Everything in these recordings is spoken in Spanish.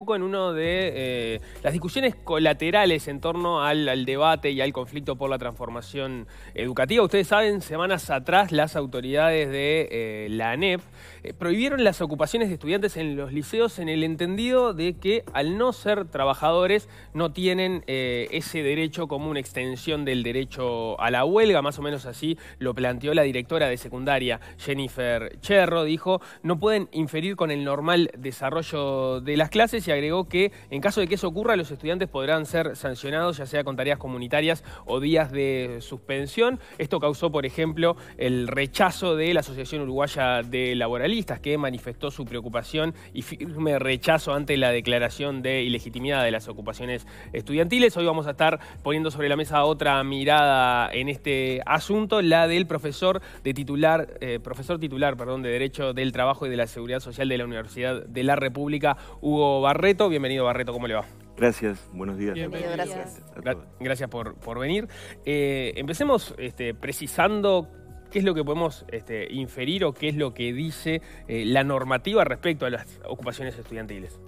poco en una de eh, las discusiones colaterales en torno al, debate y al conflicto por la transformación educativa. Ustedes saben, semanas atrás las autoridades de eh, la ANEP eh, prohibieron las ocupaciones de estudiantes en los liceos en el entendido de que al no ser trabajadores no tienen ese derecho como una extensión del derecho a la huelga, más o menos así lo planteó la directora de secundaria Jennifer Cherro, dijo, no pueden inferir con el normal desarrollo de las clases agregó que en caso de que eso ocurra, los estudiantes podrán ser sancionados, ya sea con tareas comunitarias o días de suspensión. Esto causó, por ejemplo, el rechazo de la Asociación Uruguaya de Laboralistas, que manifestó su preocupación y firme rechazo ante la declaración de ilegitimidad de las ocupaciones estudiantiles. Hoy vamos a estar poniendo sobre la mesa otra mirada en este asunto, la del profesor de titular, eh, profesor titular, perdón, de Derecho del Trabajo y de la Seguridad Social de la Universidad de la República, Hugo barrio Reto. Bienvenido, Barreto, ¿cómo le va? Gracias, buenos días. Bienvenido, gracias. Gracias por, venir. Eh, empecemos este, precisando qué es lo que podemos este, inferir o qué es lo que dice eh, la normativa respecto a las ocupaciones estudiantiles.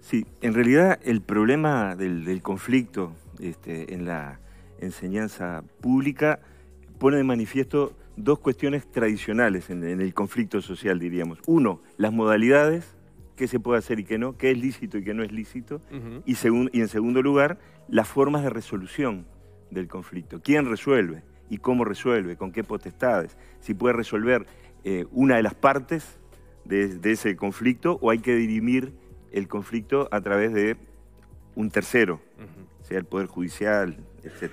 Sí, en realidad el problema del, conflicto este, en la enseñanza pública pone de manifiesto dos cuestiones tradicionales en el conflicto social, diríamos. Uno, las modalidades qué se puede hacer y qué no, qué es lícito y qué no es lícito, y, en segundo lugar, las formas de resolución del conflicto. ¿Quién resuelve y cómo resuelve? ¿Con qué potestades? Si puede resolver eh, una de las partes de, ese conflicto o hay que dirimir el conflicto a través de un tercero, sea el Poder Judicial, etc.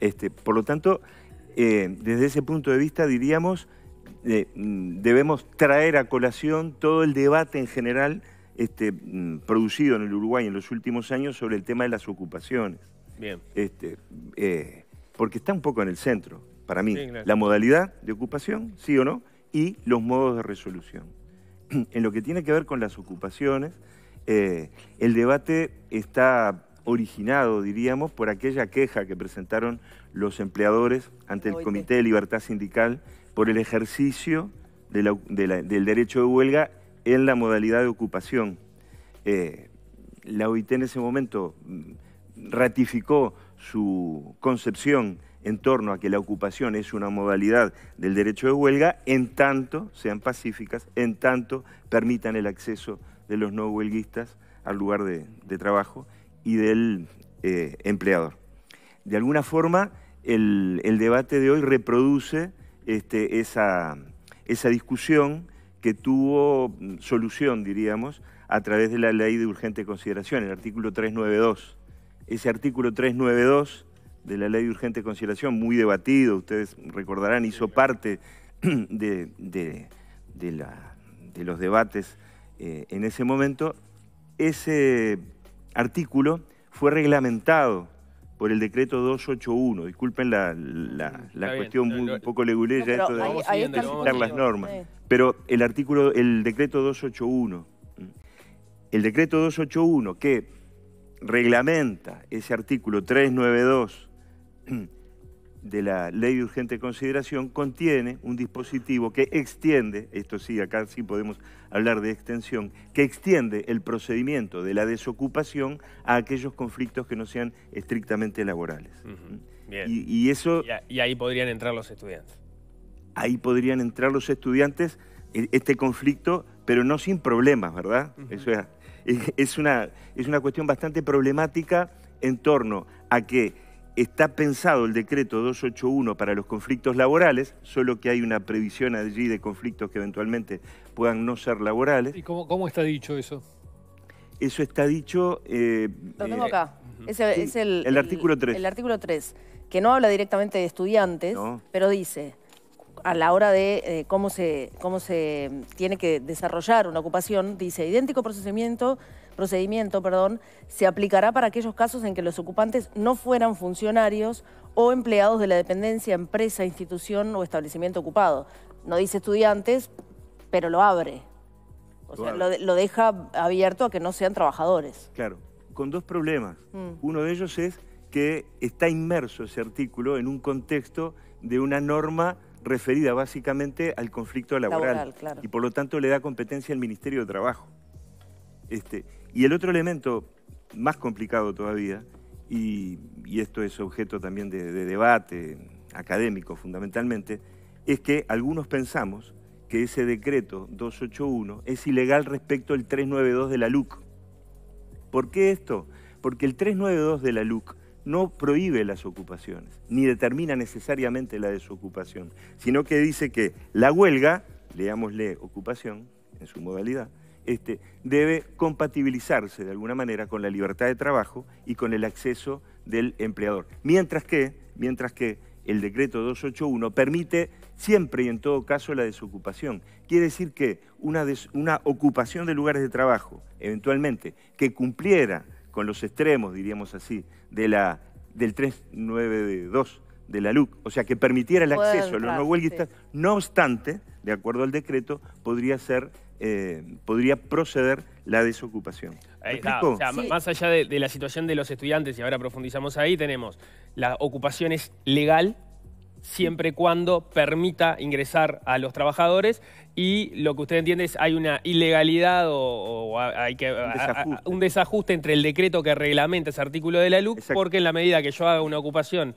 Este, por lo tanto, eh, desde ese punto de vista diríamos Mm, debemos traer a colación todo el debate en general este, mm, producido en el Uruguay en los últimos años sobre el tema de las ocupaciones. Este, eh, porque está un poco en el centro, para mí, la modalidad de ocupación, sí o no, y los modos de resolución. En lo que tiene que ver con las ocupaciones, eh, el debate está originado, diríamos, por aquella queja que presentaron los empleadores ante el Comité de Libertad Sindical por el ejercicio del derecho de huelga en la modalidad de ocupación. Eh, la OIT en ese momento mm, ratificó su concepción en torno a que la ocupación es una modalidad del derecho de huelga en tanto sean pacíficas, en tanto permitan el acceso de los no huelguistas al lugar de, trabajo y del eh, empleador. De alguna forma, el, debate de hoy reproduce este, esa, esa discusión que tuvo solución, diríamos, a través de la ley de urgente consideración, el artículo 392. Ese artículo 392 de la ley de urgente consideración, muy debatido, ustedes recordarán, hizo parte de, los debates eh, en ese momento, ese artículo fue reglamentado por el decreto 281. Disculpen la, cuestión un poco legulera esto de las normas. Pero el artículo, el decreto 281, mm, el decreto 281 que reglamenta ese artículo 392 de la ley de urgente consideración contiene un dispositivo que extiende, esto sí, acá sí podemos hablar de extensión, que extiende el procedimiento de la desocupación a aquellos conflictos que no sean estrictamente laborales. ¿Mm? Y, eso... y ahí podrían entrar los estudiantes. Ahí podrían entrar los estudiantes eh, este conflicto, pero no sin problemas, ¿verdad? Eso es, una, es una cuestión bastante problemática en torno a que está pensado el decreto 281 para los conflictos laborales, solo que hay una previsión allí de conflictos que eventualmente puedan no ser laborales. ¿Y cómo, está dicho eso? Eso está dicho... Eh, Lo tengo eh, acá. es, el, artículo 3. El, artículo 3, que no habla directamente de estudiantes, pero dice a la hora de eh, cómo, se, cómo se tiene que desarrollar una ocupación, dice idéntico procedimiento procedimiento perdón, se aplicará para aquellos casos en que los ocupantes no fueran funcionarios o empleados de la dependencia, empresa, institución o establecimiento ocupado. No dice estudiantes, pero lo abre. O sea, lo, deja abierto a que no sean trabajadores. Claro, con dos problemas. Mm. Uno de ellos es que está inmerso ese artículo en un contexto de una norma referida básicamente al conflicto laboral, y por lo tanto le da competencia al Ministerio de Trabajo. Este, y el otro elemento, más complicado todavía, y, esto es objeto también de, debate académico fundamentalmente, es que algunos pensamos que ese decreto 281 es ilegal respecto al 392 de la LUC. ¿Por qué esto? Porque el 392 de la LUC no prohíbe las ocupaciones, ni determina necesariamente la desocupación, sino que dice que la huelga, leámosle ocupación en su modalidad, este, debe compatibilizarse de alguna manera con la libertad de trabajo y con el acceso del empleador. Mientras que, mientras que el decreto 281 permite siempre y en todo caso la desocupación. Quiere decir que una, una ocupación de lugares de trabajo, eventualmente, que cumpliera con los extremos, diríamos así, de la, del 392 de la LUC, o sea, que permitiera el acceso a los no huelguistas, no obstante, de acuerdo al decreto, podría ser eh, podría proceder la desocupación. Más allá de, la situación de los estudiantes, y ahora profundizamos ahí, tenemos la ocupación es legal siempre y cuando permita ingresar a los trabajadores y lo que usted entiende es hay una ilegalidad o, hay que un desajuste. entre el decreto que reglamenta ese artículo de la LUC porque en la medida que yo haga una ocupación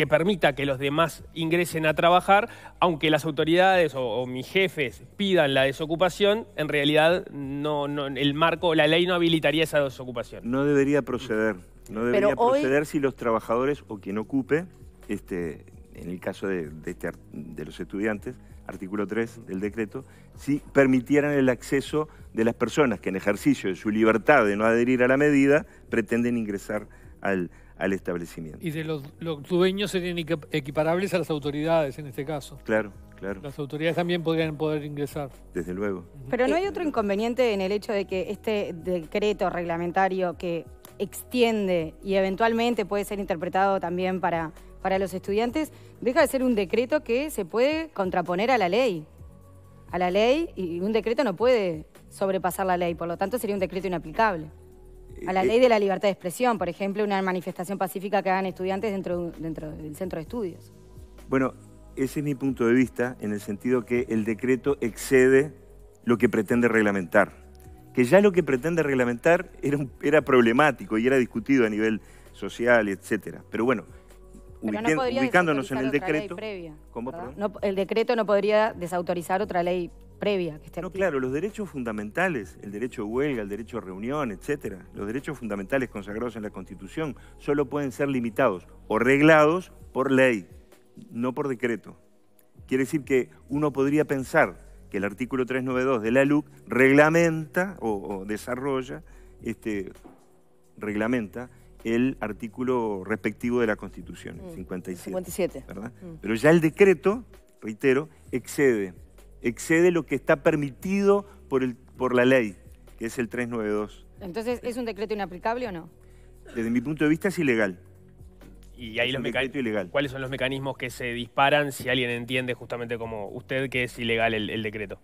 que permita que los demás ingresen a trabajar, aunque las autoridades o, mis jefes pidan la desocupación, en realidad no, el marco, la ley no habilitaría esa desocupación. No debería proceder. No debería proceder si los trabajadores o quien ocupe, este, en el caso de, de este los estudiantes, artículo 3 del decreto, si permitieran el acceso de las personas que en ejercicio de su libertad de no adherir a la medida pretenden ingresar al al establecimiento. Y de los, los dueños serían equiparables a las autoridades en este caso. Claro, Claro. Las autoridades también podrían poder ingresar. Desde luego. Pero no hay eh, otro eh, inconveniente en el hecho de que este decreto reglamentario que extiende y eventualmente puede ser interpretado también para, para los estudiantes, deja de ser un decreto que se puede contraponer a la ley. A la ley y un decreto no puede sobrepasar la ley, por lo tanto sería un decreto inaplicable. A la eh, ley eh, de la libertad de expresión, por ejemplo, una manifestación pacífica que hagan estudiantes dentro, dentro del centro de estudios. Bueno, ese es mi punto de vista, en el sentido que el decreto excede lo que pretende reglamentar. Que ya lo que pretende reglamentar era, problemático y era discutido a nivel social, etcétera. Pero bueno, ubicándonos en el decreto. el decreto no podría desautorizar otra ley previa No, claro, los derechos fundamentales, el derecho de huelga, el derecho a reunión, etcétera, los derechos fundamentales consagrados en la Constitución solo pueden ser limitados o reglados por ley, no por decreto. Quiere decir que uno podría pensar que el artículo 392 de la LUC reglamenta o, desarrolla, este, reglamenta el artículo respectivo de la Constitución, el 57. 57. ¿verdad? Mm. Pero ya el decreto, reitero, excede excede lo que está permitido por, el, por la ley, que es el 392. Entonces, ¿es un decreto inaplicable o no? Desde mi punto de vista es ilegal. Y ahí los mecanismos. ¿Cuáles son los mecanismos que se disparan si alguien entiende justamente como usted que es ilegal el, decreto?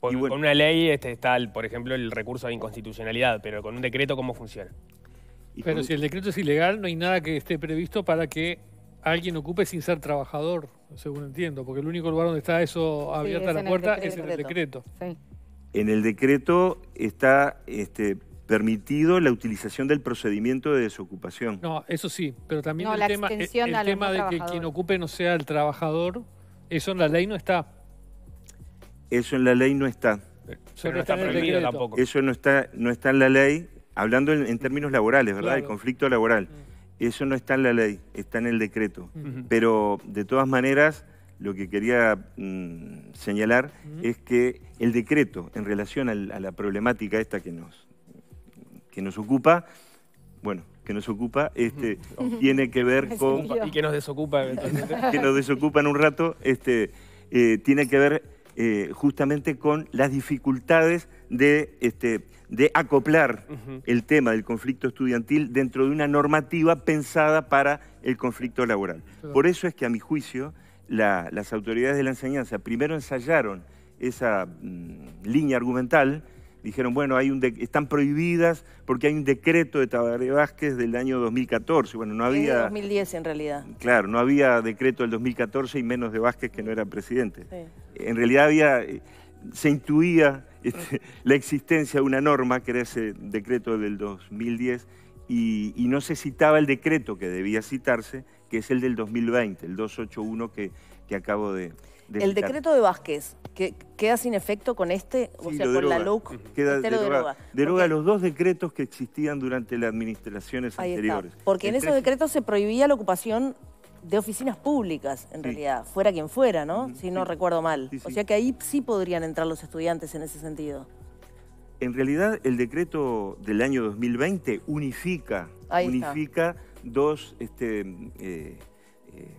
con una ley este, está, por ejemplo, el recurso de inconstitucionalidad, pero con un decreto, ¿cómo funciona? Pero si el decreto es ilegal, no hay nada que esté previsto para que alguien ocupe sin ser trabajador, según entiendo, porque el único lugar donde está eso abierta la puerta es en el decreto. En el decreto está este, permitido la utilización del procedimiento de desocupación. No, eso sí, pero también el, tema, de que quien ocupe no sea el trabajador, eso en la ley no está. Eso en la ley no está. Eso no está, no Tampoco. Eso no está, en la ley, hablando en, términos laborales, ¿verdad? El conflicto laboral. Mm. Eso no está en la ley, está en el decreto. Pero de todas maneras, lo que quería mm, señalar es que el decreto en relación a la problemática esta que nos, que nos ocupa, bueno, que nos ocupa, este, tiene que ver con... Y que nos desocupa que nos desocupa en un rato, este, eh, tiene que ver eh, justamente con las dificultades de, este, de acoplar el tema del conflicto estudiantil dentro de una normativa pensada para el conflicto laboral. Por eso es que, a mi juicio, las autoridades de la enseñanza primero ensayaron esa mm, línea argumental, dijeron, bueno, están prohibidas porque hay un decreto de Tabaré Vázquez del año 2014. Bueno, no había... 2010 en realidad. Claro, no había decreto del 2014 y menos de Vázquez que no era presidente. En realidad había... Eh, se intuía este, la existencia de una norma, que era ese decreto del 2010, y, no se citaba el decreto que debía citarse, que es el del 2020, el 281 que, que acabo de, El decreto de Vázquez, que queda sin efecto con este, o sea, con la LOC. queda este deroga. deroga los dos decretos que existían durante las administraciones anteriores. Porque en esos decretos se prohibía la ocupación de oficinas públicas, en realidad, fuera quien fuera, ¿no? Si no recuerdo mal. o sea que ahí sí podrían entrar los estudiantes en ese sentido. En realidad, el decreto del año 2020 unifica, unifica dos, este, eh, eh,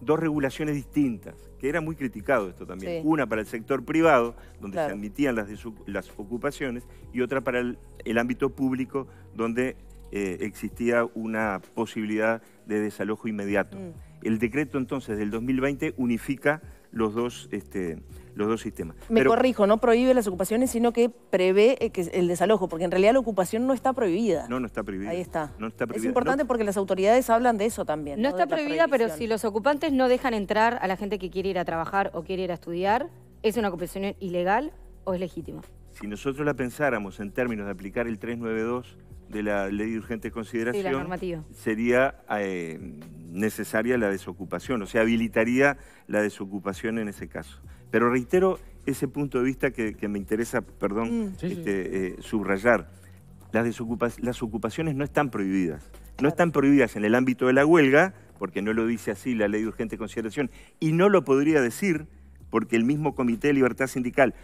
dos regulaciones distintas, que era muy criticado esto también. Una para el sector privado, donde se admitían las, las ocupaciones, y otra para el, ámbito público, donde eh, existía una posibilidad de desalojo inmediato. Mm. El decreto entonces del 2020 unifica los dos, este, los dos sistemas. Me corrijo, no prohíbe las ocupaciones, sino que prevé eh, el desalojo, porque en realidad la ocupación no está prohibida. No, no está prohibida. Ahí está. Es importante porque las autoridades hablan de eso también. ¿no? está prohibida, pero si los ocupantes no dejan entrar a la gente que quiere ir a trabajar o quiere ir a estudiar, ¿es una ocupación ilegal o es legítima? Si nosotros la pensáramos en términos de aplicar el 392 de la ley de urgente consideración sería eh, necesaria la desocupación, o sea, habilitaría la desocupación en ese caso. Pero reitero ese punto de vista que, me interesa, perdón, mm. este, eh, subrayar. Las, desocupaciones, ocupaciones no están prohibidas. No están prohibidas en el ámbito de la huelga, porque no lo dice así la ley de urgente consideración, y no lo podría decir porque el mismo Comité de Libertad Sindical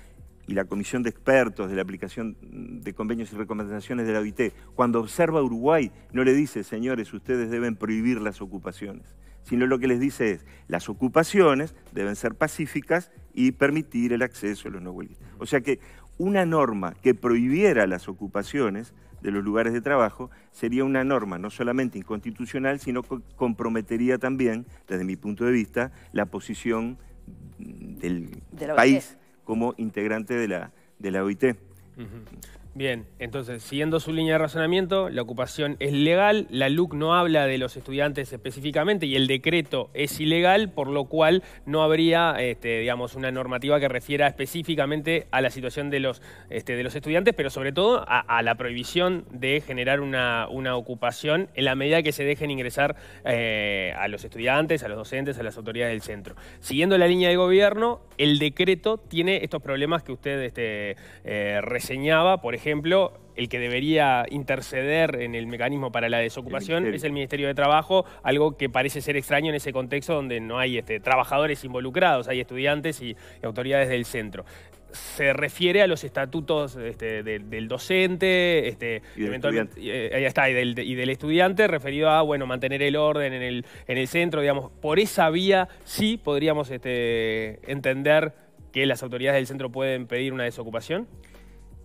y la Comisión de Expertos de la aplicación de convenios y recomendaciones de la OIT, cuando observa Uruguay, no le dice, señores, ustedes deben prohibir las ocupaciones, sino lo que les dice es, las ocupaciones deben ser pacíficas y permitir el acceso a los no huelguistas. O sea que una norma que prohibiera las ocupaciones de los lugares de trabajo sería una norma no solamente inconstitucional, sino que comprometería también, desde mi punto de vista, la posición del país como integrante de la, de la OIT. Bien, entonces, siguiendo su línea de razonamiento, la ocupación es legal, la LUC no habla de los estudiantes específicamente y el decreto es ilegal, por lo cual no habría, este, digamos, una normativa que refiera específicamente a la situación de los, este, de los estudiantes, pero sobre todo a, la prohibición de generar una, ocupación en la medida que se dejen ingresar eh, a los estudiantes, a los docentes, a las autoridades del centro. Siguiendo la línea de gobierno, el decreto tiene estos problemas que usted este, eh, reseñaba, por ejemplo, ejemplo, el que debería interceder en el mecanismo para la desocupación es el Ministerio de Trabajo, algo que parece ser extraño en ese contexto donde no hay este, trabajadores involucrados, hay estudiantes y autoridades del centro. Se refiere a los estatutos este, del docente, este, y, del eh, está, del, estudiante, referido a bueno, mantener el orden en el, en el centro, digamos, por esa vía sí podríamos este, entender que las autoridades del centro pueden pedir una desocupación.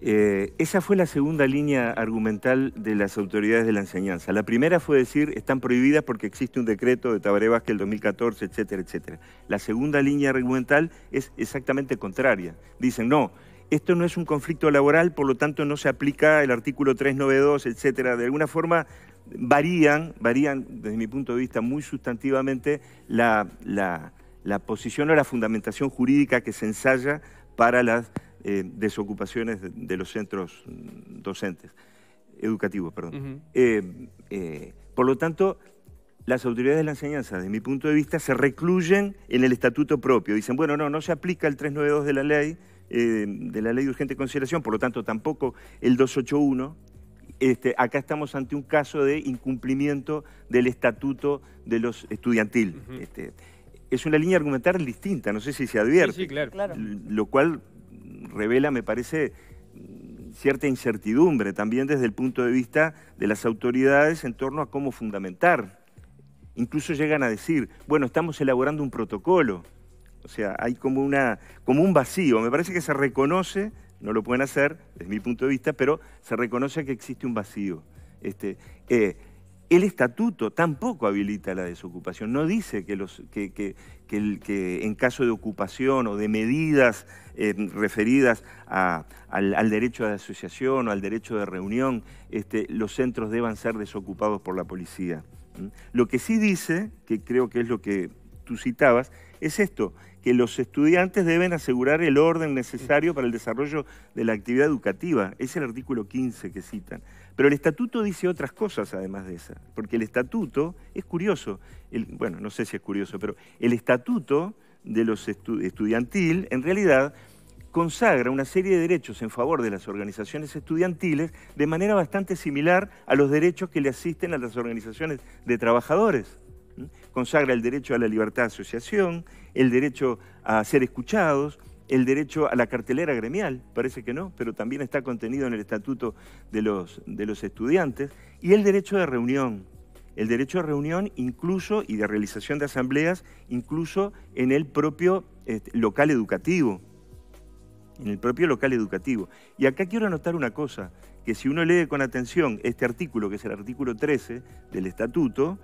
Eh, esa fue la segunda línea argumental de las autoridades de la enseñanza. La primera fue decir, están prohibidas porque existe un decreto de Tabaré Vázquez del 2014, etcétera, etcétera. La segunda línea argumental es exactamente contraria. Dicen, no, esto no es un conflicto laboral, por lo tanto no se aplica el artículo 392, etcétera. De alguna forma varían, varían desde mi punto de vista muy sustantivamente la, la posición o la fundamentación jurídica que se ensaya para las eh, desocupaciones de, los centros mm, docentes, educativos, perdón. Eh, eh, por lo tanto, las autoridades de la enseñanza, desde mi punto de vista, se recluyen en el estatuto propio. Dicen, bueno, no, no se aplica el 392 de la ley, de la ley de urgente consideración, por lo tanto tampoco el 281. Este, acá estamos ante un caso de incumplimiento del estatuto de los estudiantil. Este, es una línea argumental distinta, no sé si se advierte. sí claro. Lo cual revela, me parece, cierta incertidumbre también desde el punto de vista de las autoridades en torno a cómo fundamentar. Incluso llegan a decir, bueno, estamos elaborando un protocolo. O sea, hay como, una, como un vacío. Me parece que se reconoce, no lo pueden hacer desde mi punto de vista, pero se reconoce que existe un vacío. Este, eh, el estatuto tampoco habilita la desocupación, no dice que, en caso de ocupación o de medidas eh, referidas al, derecho de asociación o al derecho de reunión, este, los centros deban ser desocupados por la policía. Lo que sí dice, que creo que es lo que tú citabas, es esto, que los estudiantes deben asegurar el orden necesario para el desarrollo de la actividad educativa. Es el artículo 15 que citan. Pero el estatuto dice otras cosas además de esa, porque el estatuto es curioso, bueno, no sé si es curioso, pero el estatuto de los estudiantil en realidad consagra una serie de derechos en favor de las organizaciones estudiantiles de manera bastante similar a los derechos que le asisten a las organizaciones de trabajadores. Consagra el derecho a la libertad de asociación, el derecho a ser escuchados, el derecho a la cartelera gremial, parece que no, pero también está contenido en el estatuto de los, de los estudiantes, y el derecho de reunión, el derecho de reunión incluso y de realización de asambleas, incluso en el propio este, local educativo, en el propio local educativo. Y acá quiero anotar una cosa, que si uno lee con atención este artículo, que es el artículo 13 del Estatuto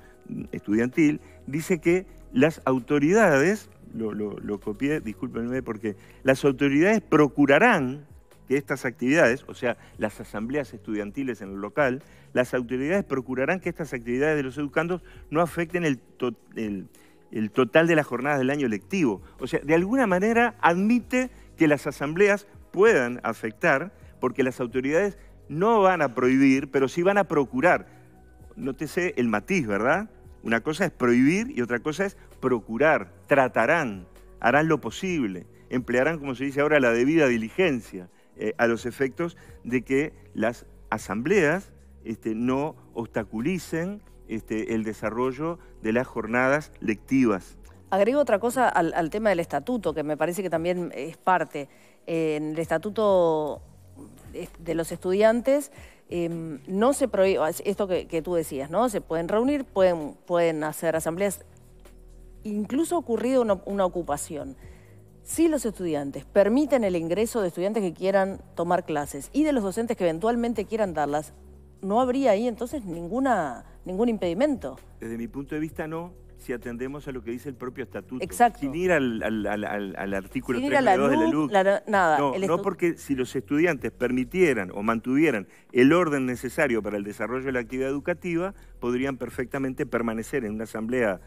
Estudiantil, dice que las autoridades, lo, copié, discúlpenme porque las autoridades procurarán que estas actividades, o sea, las asambleas estudiantiles en el local, las autoridades procurarán que estas actividades de los educandos no afecten el, el, total de las jornadas del año lectivo. O sea, de alguna manera admite que las asambleas puedan afectar porque las autoridades no van a prohibir, pero sí van a procurar. Nótese el matiz, ¿verdad? Una cosa es prohibir y otra cosa es procurar, tratarán, harán lo posible, emplearán, como se dice ahora, la debida diligencia eh, a los efectos de que las asambleas este, no obstaculicen este, el desarrollo de las jornadas lectivas. Agrego otra cosa al, tema del estatuto, que me parece que también es parte. Eh, en el estatuto de los estudiantes em, no se prohíbe, esto que, tú decías, ¿no? Se pueden reunir, pueden, pueden hacer asambleas, incluso ha ocurrido una, ocupación. Si los estudiantes permiten el ingreso de estudiantes que quieran tomar clases y de los docentes que eventualmente quieran darlas, no habría ahí entonces ninguna, ningún impedimento. Desde mi punto de vista no, si atendemos a lo que dice el propio estatuto. Sin ir al, al, al, al artículo 32 de la luz no, porque si los estudiantes permitieran o mantuvieran el orden necesario para el desarrollo de la actividad educativa, podrían perfectamente permanecer en una asamblea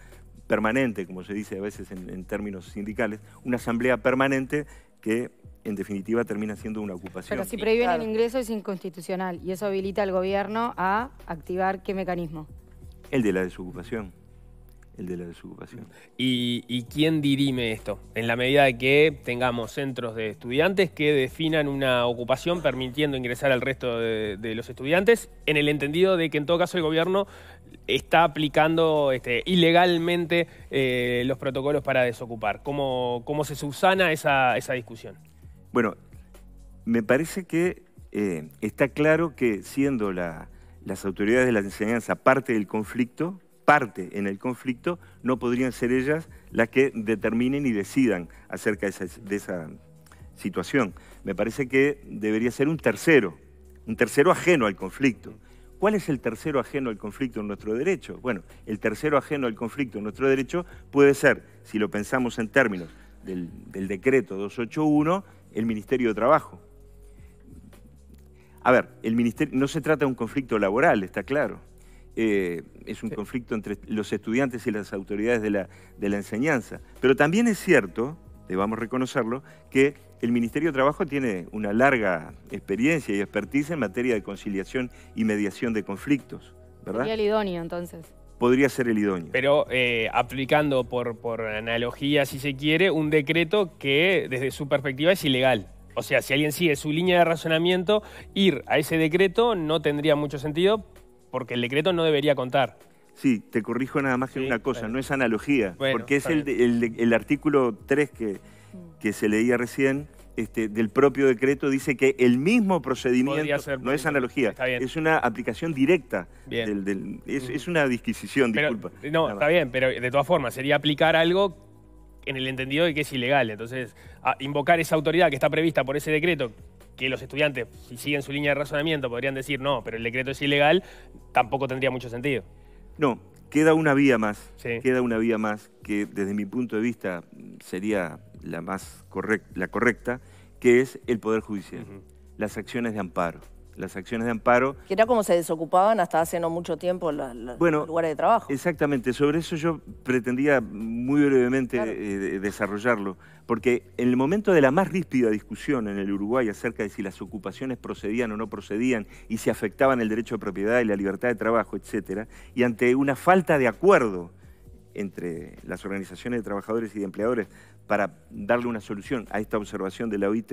permanente, como se dice a veces en, términos sindicales, una asamblea permanente que en definitiva termina siendo una ocupación. Pero si prohíben el ingreso es inconstitucional y eso habilita al gobierno a activar qué mecanismo. El de la desocupación el de la desocupación. ¿Y, quién dirime esto? En la medida de que tengamos centros de estudiantes que definan una ocupación permitiendo ingresar al resto de, los estudiantes, en el entendido de que en todo caso el gobierno está aplicando este, ilegalmente eh, los protocolos para desocupar. ¿Cómo, cómo se subsana esa, esa, discusión? Bueno, me parece que eh, está claro que siendo las autoridades de la enseñanza parte del conflicto, parte en el conflicto, no podrían ser ellas las que determinen y decidan acerca de esa, situación. Me parece que debería ser un tercero, un tercero ajeno al conflicto. ¿Cuál es el tercero ajeno al conflicto en nuestro derecho? Bueno, el tercero ajeno al conflicto en nuestro derecho puede ser, si lo pensamos en términos del, del decreto 281, el Ministerio de Trabajo. A ver, el ministerio, no se trata de un conflicto laboral, está claro. Eh, es un conflicto entre los estudiantes y las autoridades de la, enseñanza. Pero también es cierto, debamos reconocerlo, que el Ministerio de Trabajo tiene una larga experiencia y expertise en materia de conciliación y mediación de conflictos, ¿verdad? Sería el idóneo, entonces. Podría ser el idóneo. Pero eh, aplicando por, por analogía, si se quiere, un decreto que desde su perspectiva es ilegal. O sea, si alguien sigue su línea de razonamiento, ir a ese decreto no tendría mucho sentido porque el decreto no debería contar. Sí, te corrijo nada más que una cosa, no es analogía, porque es el, artículo 3 que, que se leía recién, este, del propio decreto dice que el mismo procedimiento no es analogía, es una aplicación directa. Del, es, una disquisición, disculpa. No, está bien, pero de todas formas, sería aplicar algo en el entendido de que es ilegal. Entonces, invocar esa autoridad que está prevista por ese decreto, que los estudiantes, si siguen su línea de razonamiento, podrían decir no, pero el decreto es ilegal, tampoco tendría mucho sentido. No, queda una vía más. Queda una vía más que desde mi punto de vista sería la más correcta, la correcta que es el Poder Judicial. Las acciones de amparo. Las acciones de amparo. Que era como se desocupaban hasta hace no mucho tiempo los, bueno, lugares de trabajo. Exactamente, sobre eso yo pretendía muy brevemente eh, desarrollarlo. Porque en el momento de la más ríspida discusión en el Uruguay acerca de si las ocupaciones procedían o no procedían y si afectaban el derecho de propiedad y la libertad de trabajo, etc., y ante una falta de acuerdo entre las organizaciones de trabajadores y de empleadores para darle una solución a esta observación de la OIT,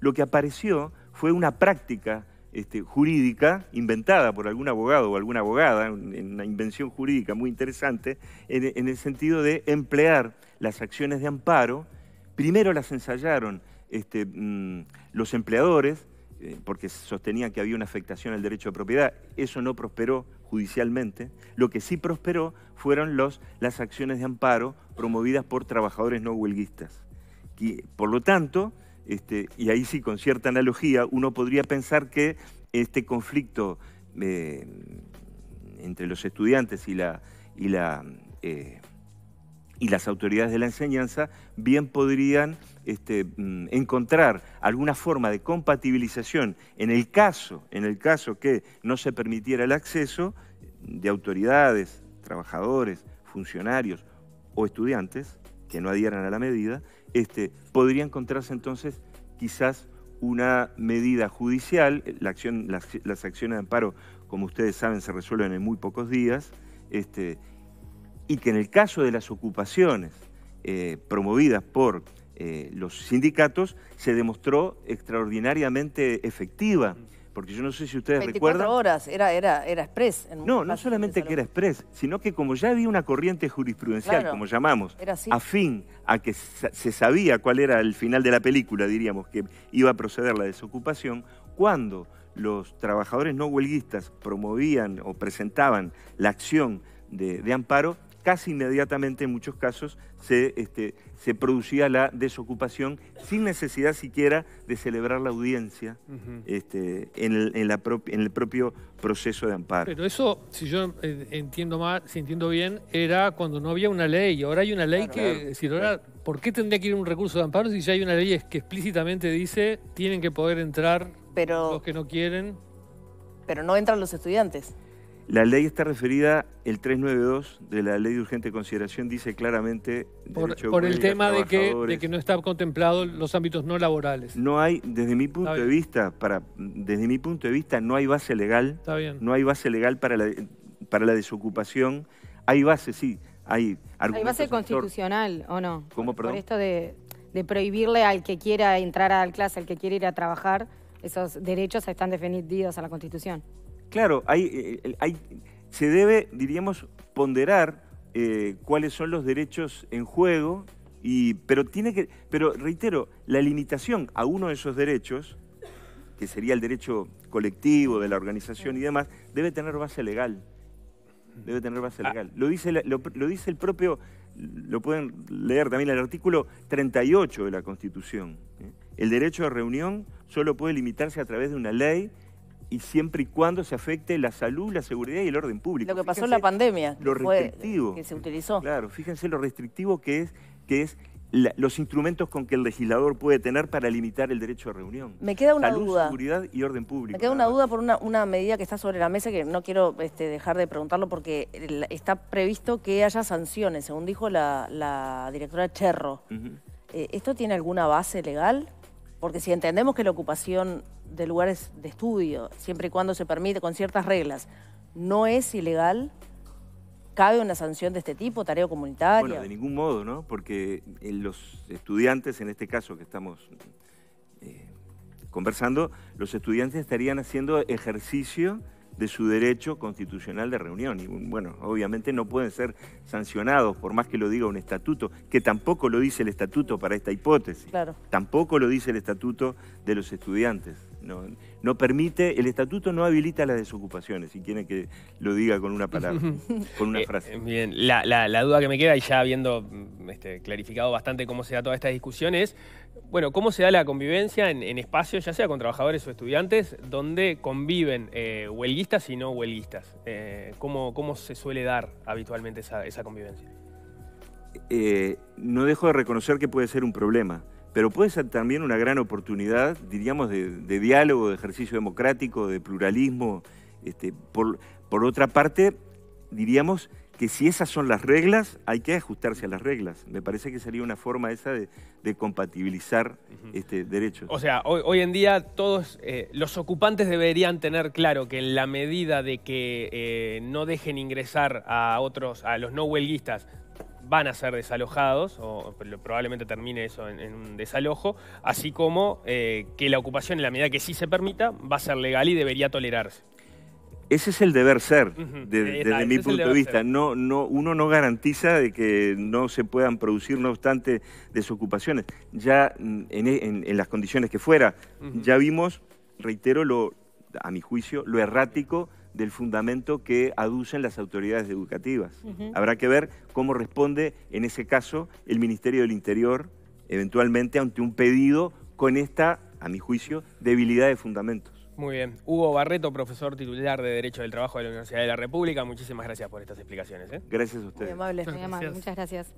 lo que apareció fue una práctica este, jurídica inventada por algún abogado o alguna abogada, una invención jurídica muy interesante, en el sentido de emplear las acciones de amparo Primero las ensayaron este, mm, los empleadores, eh, porque sostenían que había una afectación al derecho de propiedad. Eso no prosperó judicialmente. Lo que sí prosperó fueron las acciones de amparo promovidas por trabajadores no huelguistas. Y, por lo tanto, este, y ahí sí con cierta analogía, uno podría pensar que este conflicto eh, entre los estudiantes y la, eh, y las autoridades de la enseñanza bien podrían este, mm, encontrar alguna forma de compatibilización en el caso, en el caso que no se permitiera el acceso de autoridades, trabajadores, funcionarios o estudiantes que no adhieran a la medida, este, podría encontrarse entonces quizás una medida judicial, la acción, las, acciones de amparo, como ustedes saben, se resuelven en muy pocos días, este, y que en el caso de las ocupaciones eh, promovidas por eh, los sindicatos se demostró extraordinariamente efectiva. Mm. Porque yo no sé si ustedes 24 horas, era, era, era express. no, no solamente que era express, sino que como ya había una corriente jurisprudencial, como llamamos, a fin a que se sabía cuál era el final de la película, diríamos, que iba a proceder la desocupación, cuando los trabajadores no huelguistas promovían o presentaban la acción de amparo, casi inmediatamente en muchos casos se, este, se producía la desocupación sin necesidad siquiera de celebrar la audiencia este, en, el, propio proceso de amparo. Pero eso, si yo entiendo mal, bien, era cuando no había una ley. Ahora hay una ley que, ahora, ¿por qué tendría que ir un recurso de amparo si ya hay una ley que explícitamente dice tienen que poder entrar los que no quieren? Pero no entran los estudiantes. La ley está referida, el 392 de la ley de urgente consideración dice claramente... Por, el tema de que, no está contemplado los ámbitos no laborales. No hay, desde mi punto de vista, para, desde mi punto de vista no hay base legal. No hay base legal para la, para la desocupación. Hay base, sí, hay Hay base constitucional, ¿o no? ¿Cómo, perdón? Por esto de, de prohibirle al que quiera entrar a la clase, al que quiera ir a trabajar, esos derechos están definidos a la Constitución. Claro, eh, hay, se debe, diríamos, ponderar eh, cuáles son los derechos en juego, y, pero tiene que, pero reitero, la limitación a uno de esos derechos, que sería el derecho colectivo de la organización y demás, debe tener base legal. Debe tener base ah. legal. Lo dice, lo, dice el propio, lo pueden leer también el artículo 38 de la Constitución. ¿eh? El derecho a reunión solo puede limitarse a través de una ley y siempre y cuando se afecte la salud, la seguridad y el orden público. Lo que pasó en la pandemia. Lo restrictivo. que se utilizó. Claro, fíjense lo restrictivo que es, que es los instrumentos con que el legislador puede tener para limitar el derecho a reunión. Me queda una Salud, seguridad y orden público. Me queda una duda por una, medida que está sobre la mesa que no quiero este, dejar de preguntarlo porque está previsto que haya sanciones, según dijo la, directora Cherro. Eh, ¿Esto tiene alguna base legal? Porque si entendemos que la ocupación de lugares de estudio, siempre y cuando se permite, con ciertas reglas. ¿No es ilegal? ¿Cabe una sanción de este tipo, tarea comunitaria? Bueno, de ningún modo, ¿no? Porque eh, los estudiantes, en este caso que estamos eh, conversando, los estudiantes estarían haciendo ejercicio de su derecho constitucional de reunión. Y bueno, obviamente no pueden ser sancionados, por más que lo diga un estatuto, que tampoco lo dice el estatuto para esta hipótesis. Claro. Tampoco lo dice el estatuto de los estudiantes. No, permite, el estatuto no habilita las desocupaciones, si quieren que lo diga con una palabra, con una eh, frase. Eh, bien, la, la, duda que me queda, y ya habiendo mm, este, clarificado bastante cómo se da toda esta discusión, es, bueno, cómo se da la convivencia en, espacios, ya sea con trabajadores o estudiantes, donde conviven eh, huelguistas y no huelguistas. ¿cómo, se suele dar habitualmente esa, esa convivencia? no dejo de reconocer que puede ser un problema pero puede ser también una gran oportunidad, diríamos, de, diálogo, de ejercicio democrático, de pluralismo. Este, por, otra parte, diríamos que si esas son las reglas, hay que ajustarse a las reglas. Me parece que sería una forma esa de, compatibilizar este, derechos. O sea, hoy, en día todos eh, los ocupantes deberían tener claro que en la medida de que eh, no dejen ingresar a otros, a los no huelguistas van a ser desalojados, o probablemente termine eso en, un desalojo, así como eh, que la ocupación, en la medida que sí se permita, va a ser legal y debería tolerarse. Ese es el deber ser, desde, mi punto de vista. No, no, uno no garantiza de que no se puedan producir, no obstante, desocupaciones. Ya en, las condiciones que fuera, ya vimos, reitero, lo, a mi juicio, lo errático del fundamento que aducen las autoridades educativas. Habrá que ver cómo responde, en ese caso, el Ministerio del Interior, eventualmente ante un pedido con esta, a mi juicio, debilidad de fundamentos. Muy bien. Hugo Barreto, profesor titular de Derecho del Trabajo de la Universidad de la República, muchísimas gracias por estas explicaciones. ¿eh? Gracias a ustedes. Muy Muchas gracias.